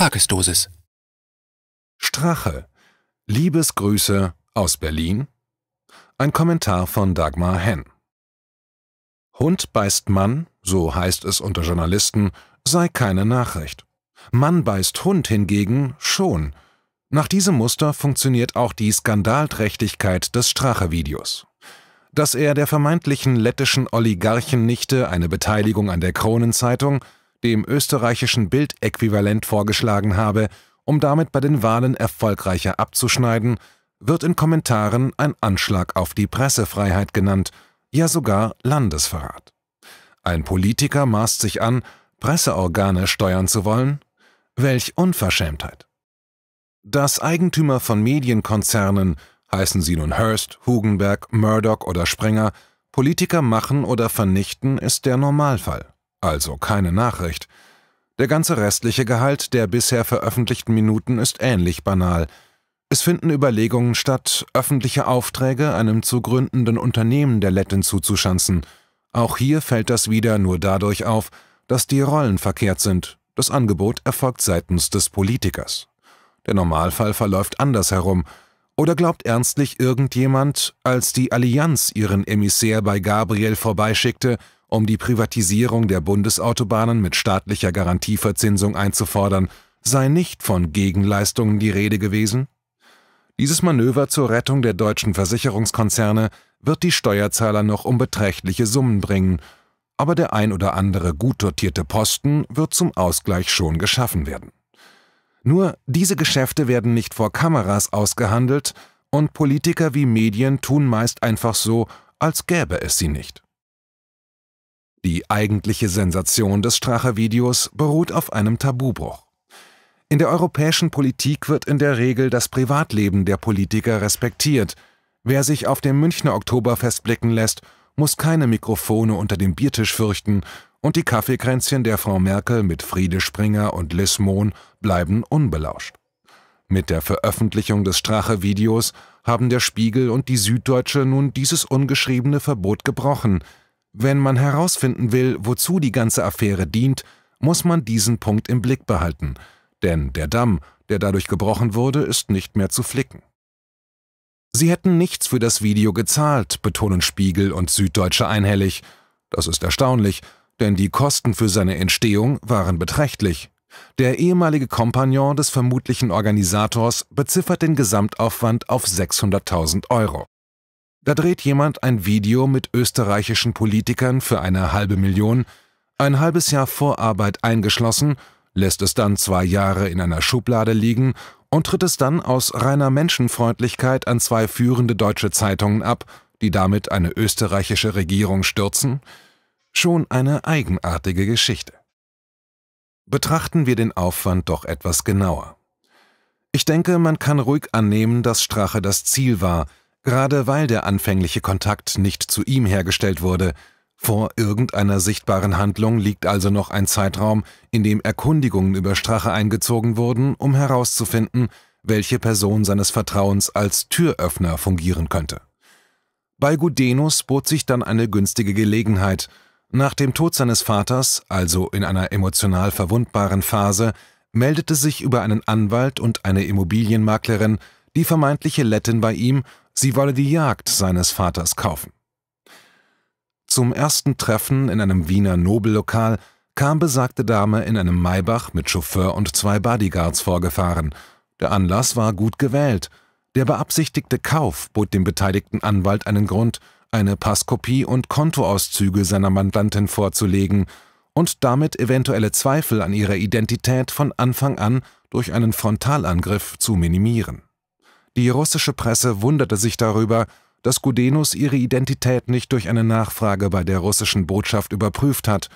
Tagesdosis. Strache. Liebesgrüße aus Berlin. Ein Kommentar von Dagmar Henn. Hund beißt Mann, so heißt es unter Journalisten, sei keine Nachricht. Mann beißt Hund hingegen schon. Nach diesem Muster funktioniert auch die Skandalträchtigkeit des Strache-Videos. Dass er der vermeintlichen lettischen Oligarchennichte eine Beteiligung an der Kronenzeitung, dem österreichischen Bild-Äquivalent vorgeschlagen habe, um damit bei den Wahlen erfolgreicher abzuschneiden, wird in Kommentaren ein Anschlag auf die Pressefreiheit genannt, ja sogar Landesverrat. Ein Politiker maßt sich an, Presseorgane steuern zu wollen? Welch Unverschämtheit! Dass Eigentümer von Medienkonzernen, heißen sie nun Hearst, Hugenberg, Murdoch oder Springer, Politiker machen oder vernichten, ist der Normalfall also keine Nachricht. Der ganze restliche Gehalt der bisher veröffentlichten Minuten ist ähnlich banal. Es finden Überlegungen statt, öffentliche Aufträge einem zu gründenden Unternehmen der Lettin zuzuschanzen. Auch hier fällt das wieder nur dadurch auf, dass die Rollen verkehrt sind. Das Angebot erfolgt seitens des Politikers. Der Normalfall verläuft andersherum. Oder glaubt ernstlich irgendjemand, als die Allianz ihren Emissär bei Gabriel vorbeischickte, um die Privatisierung der Bundesautobahnen mit staatlicher Garantieverzinsung einzufordern, sei nicht von Gegenleistungen die Rede gewesen? Dieses Manöver zur Rettung der deutschen Versicherungskonzerne wird die Steuerzahler noch um beträchtliche Summen bringen, aber der ein oder andere gut dotierte Posten wird zum Ausgleich schon geschaffen werden. Nur diese Geschäfte werden nicht vor Kameras ausgehandelt und Politiker wie Medien tun meist einfach so, als gäbe es sie nicht. Die eigentliche Sensation des Stracher Videos beruht auf einem Tabubruch. In der europäischen Politik wird in der Regel das Privatleben der Politiker respektiert. Wer sich auf dem Münchner Oktoberfest blicken lässt, muss keine Mikrofone unter dem Biertisch fürchten und die Kaffeekränzchen der Frau Merkel mit Friede Springer und Liz Mohn bleiben unbelauscht. Mit der Veröffentlichung des Strache-Videos haben der Spiegel und die Süddeutsche nun dieses ungeschriebene Verbot gebrochen – wenn man herausfinden will, wozu die ganze Affäre dient, muss man diesen Punkt im Blick behalten, denn der Damm, der dadurch gebrochen wurde, ist nicht mehr zu flicken. Sie hätten nichts für das Video gezahlt, betonen Spiegel und Süddeutsche einhellig. Das ist erstaunlich, denn die Kosten für seine Entstehung waren beträchtlich. Der ehemalige Kompagnon des vermutlichen Organisators beziffert den Gesamtaufwand auf 600.000 Euro. Da dreht jemand ein Video mit österreichischen Politikern für eine halbe Million, ein halbes Jahr Vorarbeit eingeschlossen, lässt es dann zwei Jahre in einer Schublade liegen und tritt es dann aus reiner Menschenfreundlichkeit an zwei führende deutsche Zeitungen ab, die damit eine österreichische Regierung stürzen? Schon eine eigenartige Geschichte. Betrachten wir den Aufwand doch etwas genauer. Ich denke, man kann ruhig annehmen, dass Strache das Ziel war – gerade weil der anfängliche Kontakt nicht zu ihm hergestellt wurde. Vor irgendeiner sichtbaren Handlung liegt also noch ein Zeitraum, in dem Erkundigungen über Strache eingezogen wurden, um herauszufinden, welche Person seines Vertrauens als Türöffner fungieren könnte. Bei Gudenus bot sich dann eine günstige Gelegenheit. Nach dem Tod seines Vaters, also in einer emotional verwundbaren Phase, meldete sich über einen Anwalt und eine Immobilienmaklerin die vermeintliche Lettin bei ihm Sie wolle die Jagd seines Vaters kaufen. Zum ersten Treffen in einem Wiener Nobellokal kam besagte Dame in einem Maybach mit Chauffeur und zwei Bodyguards vorgefahren. Der Anlass war gut gewählt. Der beabsichtigte Kauf bot dem beteiligten Anwalt einen Grund, eine Passkopie und Kontoauszüge seiner Mandantin vorzulegen und damit eventuelle Zweifel an ihrer Identität von Anfang an durch einen Frontalangriff zu minimieren. Die russische Presse wunderte sich darüber, dass Gudenus ihre Identität nicht durch eine Nachfrage bei der russischen Botschaft überprüft hat.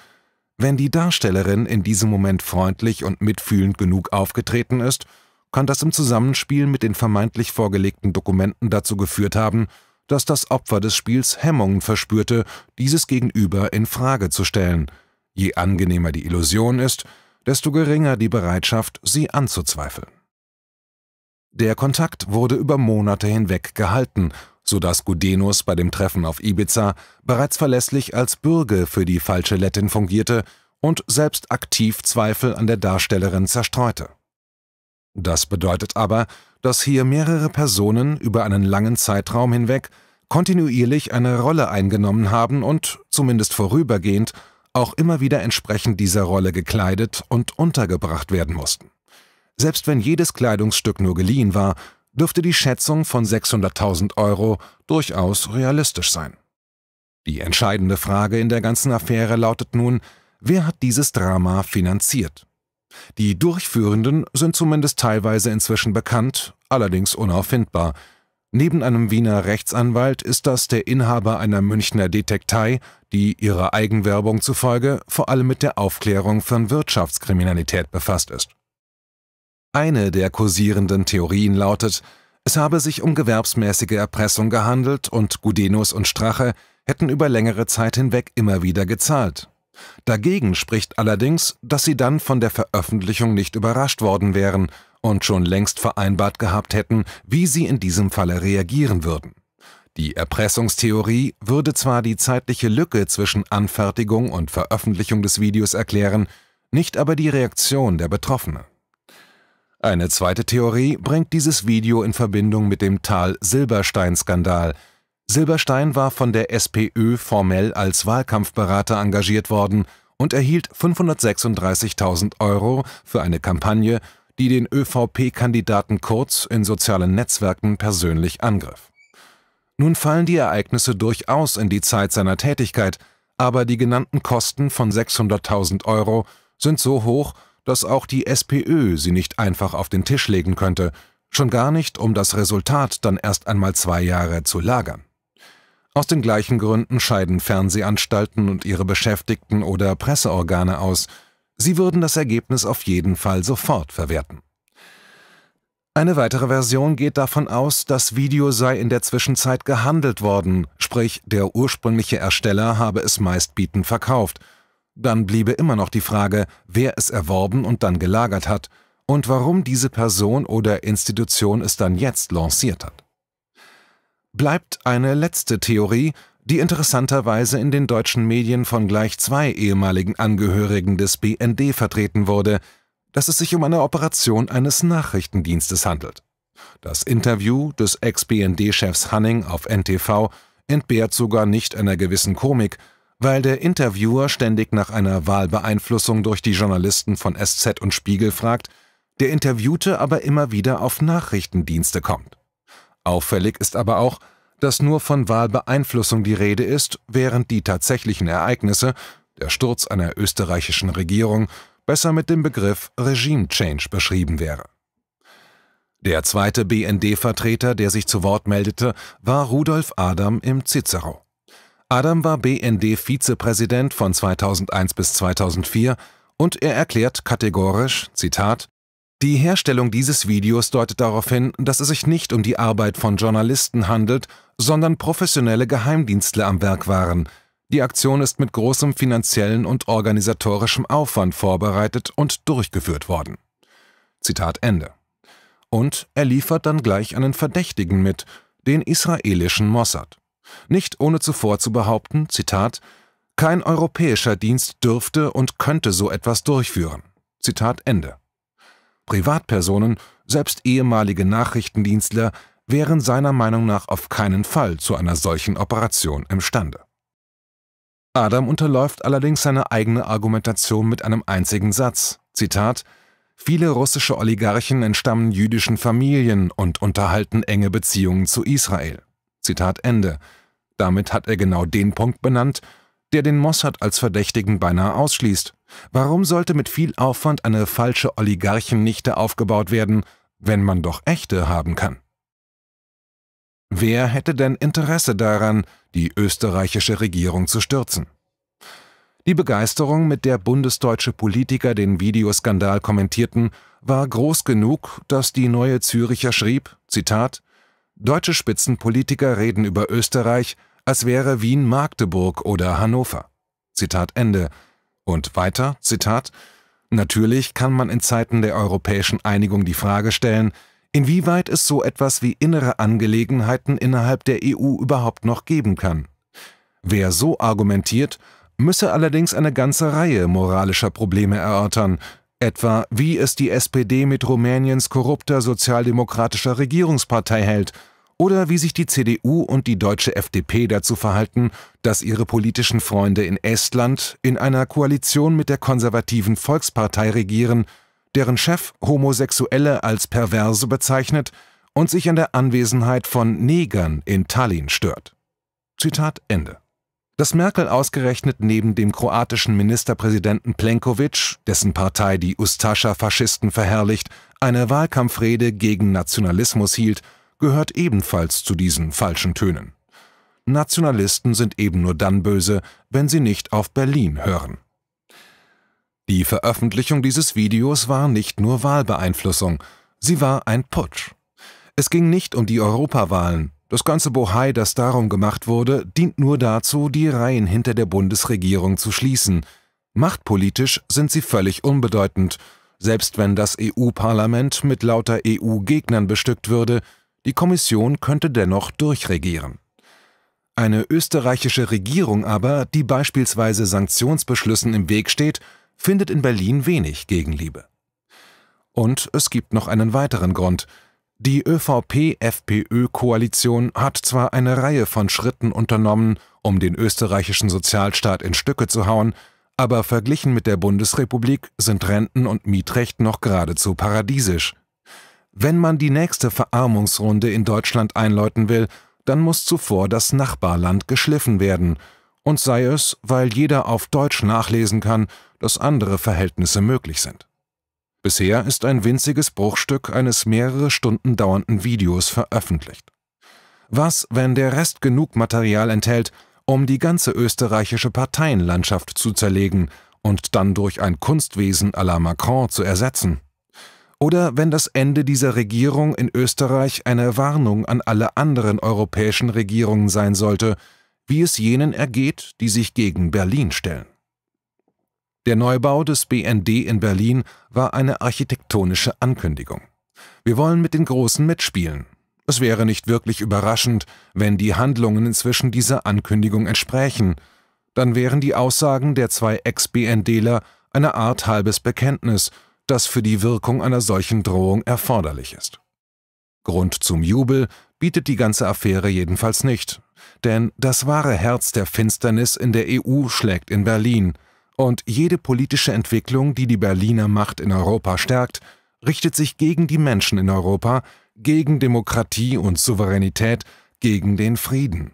Wenn die Darstellerin in diesem Moment freundlich und mitfühlend genug aufgetreten ist, kann das im Zusammenspiel mit den vermeintlich vorgelegten Dokumenten dazu geführt haben, dass das Opfer des Spiels Hemmungen verspürte, dieses Gegenüber in Frage zu stellen. Je angenehmer die Illusion ist, desto geringer die Bereitschaft, sie anzuzweifeln. Der Kontakt wurde über Monate hinweg gehalten, sodass Gudenus bei dem Treffen auf Ibiza bereits verlässlich als Bürge für die falsche Lettin fungierte und selbst aktiv Zweifel an der Darstellerin zerstreute. Das bedeutet aber, dass hier mehrere Personen über einen langen Zeitraum hinweg kontinuierlich eine Rolle eingenommen haben und, zumindest vorübergehend, auch immer wieder entsprechend dieser Rolle gekleidet und untergebracht werden mussten. Selbst wenn jedes Kleidungsstück nur geliehen war, dürfte die Schätzung von 600.000 Euro durchaus realistisch sein. Die entscheidende Frage in der ganzen Affäre lautet nun, wer hat dieses Drama finanziert? Die Durchführenden sind zumindest teilweise inzwischen bekannt, allerdings unauffindbar. Neben einem Wiener Rechtsanwalt ist das der Inhaber einer Münchner Detektei, die ihrer Eigenwerbung zufolge vor allem mit der Aufklärung von Wirtschaftskriminalität befasst ist. Eine der kursierenden Theorien lautet, es habe sich um gewerbsmäßige Erpressung gehandelt und Gudenus und Strache hätten über längere Zeit hinweg immer wieder gezahlt. Dagegen spricht allerdings, dass sie dann von der Veröffentlichung nicht überrascht worden wären und schon längst vereinbart gehabt hätten, wie sie in diesem Falle reagieren würden. Die Erpressungstheorie würde zwar die zeitliche Lücke zwischen Anfertigung und Veröffentlichung des Videos erklären, nicht aber die Reaktion der Betroffenen. Eine zweite Theorie bringt dieses Video in Verbindung mit dem Tal-Silberstein-Skandal. Silberstein war von der SPÖ formell als Wahlkampfberater engagiert worden und erhielt 536.000 Euro für eine Kampagne, die den ÖVP-Kandidaten Kurz in sozialen Netzwerken persönlich angriff. Nun fallen die Ereignisse durchaus in die Zeit seiner Tätigkeit, aber die genannten Kosten von 600.000 Euro sind so hoch, dass auch die SPÖ sie nicht einfach auf den Tisch legen könnte, schon gar nicht, um das Resultat dann erst einmal zwei Jahre zu lagern. Aus den gleichen Gründen scheiden Fernsehanstalten und ihre Beschäftigten oder Presseorgane aus. Sie würden das Ergebnis auf jeden Fall sofort verwerten. Eine weitere Version geht davon aus, das Video sei in der Zwischenzeit gehandelt worden, sprich der ursprüngliche Ersteller habe es meistbietend verkauft – dann bliebe immer noch die Frage, wer es erworben und dann gelagert hat und warum diese Person oder Institution es dann jetzt lanciert hat. Bleibt eine letzte Theorie, die interessanterweise in den deutschen Medien von gleich zwei ehemaligen Angehörigen des BND vertreten wurde, dass es sich um eine Operation eines Nachrichtendienstes handelt. Das Interview des Ex-BND-Chefs Hanning auf NTV entbehrt sogar nicht einer gewissen Komik, weil der Interviewer ständig nach einer Wahlbeeinflussung durch die Journalisten von SZ und Spiegel fragt, der Interviewte aber immer wieder auf Nachrichtendienste kommt. Auffällig ist aber auch, dass nur von Wahlbeeinflussung die Rede ist, während die tatsächlichen Ereignisse, der Sturz einer österreichischen Regierung, besser mit dem Begriff Regime Change beschrieben wäre. Der zweite BND-Vertreter, der sich zu Wort meldete, war Rudolf Adam im Cicero. Adam war BND-Vizepräsident von 2001 bis 2004 und er erklärt kategorisch, Zitat, die Herstellung dieses Videos deutet darauf hin, dass es sich nicht um die Arbeit von Journalisten handelt, sondern professionelle Geheimdienstler am Werk waren. Die Aktion ist mit großem finanziellen und organisatorischem Aufwand vorbereitet und durchgeführt worden. Zitat Ende. Und er liefert dann gleich einen Verdächtigen mit, den israelischen Mossad nicht ohne zuvor zu behaupten, Zitat, kein europäischer Dienst dürfte und könnte so etwas durchführen. Zitat Ende. Privatpersonen, selbst ehemalige Nachrichtendienstler, wären seiner Meinung nach auf keinen Fall zu einer solchen Operation imstande. Adam unterläuft allerdings seine eigene Argumentation mit einem einzigen Satz. Zitat Viele russische Oligarchen entstammen jüdischen Familien und unterhalten enge Beziehungen zu Israel. Zitat Ende. Damit hat er genau den Punkt benannt, der den Mossad als Verdächtigen beinahe ausschließt. Warum sollte mit viel Aufwand eine falsche Oligarchennichte aufgebaut werden, wenn man doch echte haben kann? Wer hätte denn Interesse daran, die österreichische Regierung zu stürzen? Die Begeisterung, mit der bundesdeutsche Politiker den Videoskandal kommentierten, war groß genug, dass die Neue Züricher schrieb, Zitat, Deutsche Spitzenpolitiker reden über Österreich, als wäre Wien Magdeburg oder Hannover. Zitat Ende. Und weiter, Zitat, Natürlich kann man in Zeiten der europäischen Einigung die Frage stellen, inwieweit es so etwas wie innere Angelegenheiten innerhalb der EU überhaupt noch geben kann. Wer so argumentiert, müsse allerdings eine ganze Reihe moralischer Probleme erörtern, etwa wie es die SPD mit Rumäniens korrupter sozialdemokratischer Regierungspartei hält oder wie sich die CDU und die deutsche FDP dazu verhalten, dass ihre politischen Freunde in Estland in einer Koalition mit der konservativen Volkspartei regieren, deren Chef Homosexuelle als perverse bezeichnet und sich an der Anwesenheit von Negern in Tallinn stört. Zitat Ende dass Merkel ausgerechnet neben dem kroatischen Ministerpräsidenten Plenkovic, dessen Partei die Ustascha-Faschisten verherrlicht, eine Wahlkampfrede gegen Nationalismus hielt, gehört ebenfalls zu diesen falschen Tönen. Nationalisten sind eben nur dann böse, wenn sie nicht auf Berlin hören. Die Veröffentlichung dieses Videos war nicht nur Wahlbeeinflussung, sie war ein Putsch. Es ging nicht um die Europawahlen, das ganze Bohai, das darum gemacht wurde, dient nur dazu, die Reihen hinter der Bundesregierung zu schließen. Machtpolitisch sind sie völlig unbedeutend, selbst wenn das EU-Parlament mit lauter EU-Gegnern bestückt würde, die Kommission könnte dennoch durchregieren. Eine österreichische Regierung aber, die beispielsweise Sanktionsbeschlüssen im Weg steht, findet in Berlin wenig Gegenliebe. Und es gibt noch einen weiteren Grund – die ÖVP-FPÖ-Koalition hat zwar eine Reihe von Schritten unternommen, um den österreichischen Sozialstaat in Stücke zu hauen, aber verglichen mit der Bundesrepublik sind Renten und Mietrecht noch geradezu paradiesisch. Wenn man die nächste Verarmungsrunde in Deutschland einläuten will, dann muss zuvor das Nachbarland geschliffen werden, und sei es, weil jeder auf Deutsch nachlesen kann, dass andere Verhältnisse möglich sind. Bisher ist ein winziges Bruchstück eines mehrere Stunden dauernden Videos veröffentlicht. Was, wenn der Rest genug Material enthält, um die ganze österreichische Parteienlandschaft zu zerlegen und dann durch ein Kunstwesen à la Macron zu ersetzen? Oder wenn das Ende dieser Regierung in Österreich eine Warnung an alle anderen europäischen Regierungen sein sollte, wie es jenen ergeht, die sich gegen Berlin stellen? Der Neubau des BND in Berlin war eine architektonische Ankündigung. Wir wollen mit den Großen mitspielen. Es wäre nicht wirklich überraschend, wenn die Handlungen inzwischen dieser Ankündigung entsprächen. Dann wären die Aussagen der zwei Ex-BNDler eine Art halbes Bekenntnis, das für die Wirkung einer solchen Drohung erforderlich ist. Grund zum Jubel bietet die ganze Affäre jedenfalls nicht, denn das wahre Herz der Finsternis in der EU schlägt in Berlin – und jede politische Entwicklung, die die Berliner Macht in Europa stärkt, richtet sich gegen die Menschen in Europa, gegen Demokratie und Souveränität, gegen den Frieden.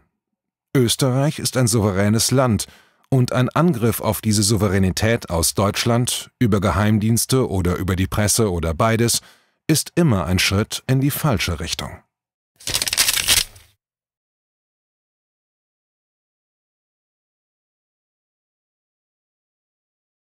Österreich ist ein souveränes Land, und ein Angriff auf diese Souveränität aus Deutschland über Geheimdienste oder über die Presse oder beides ist immer ein Schritt in die falsche Richtung.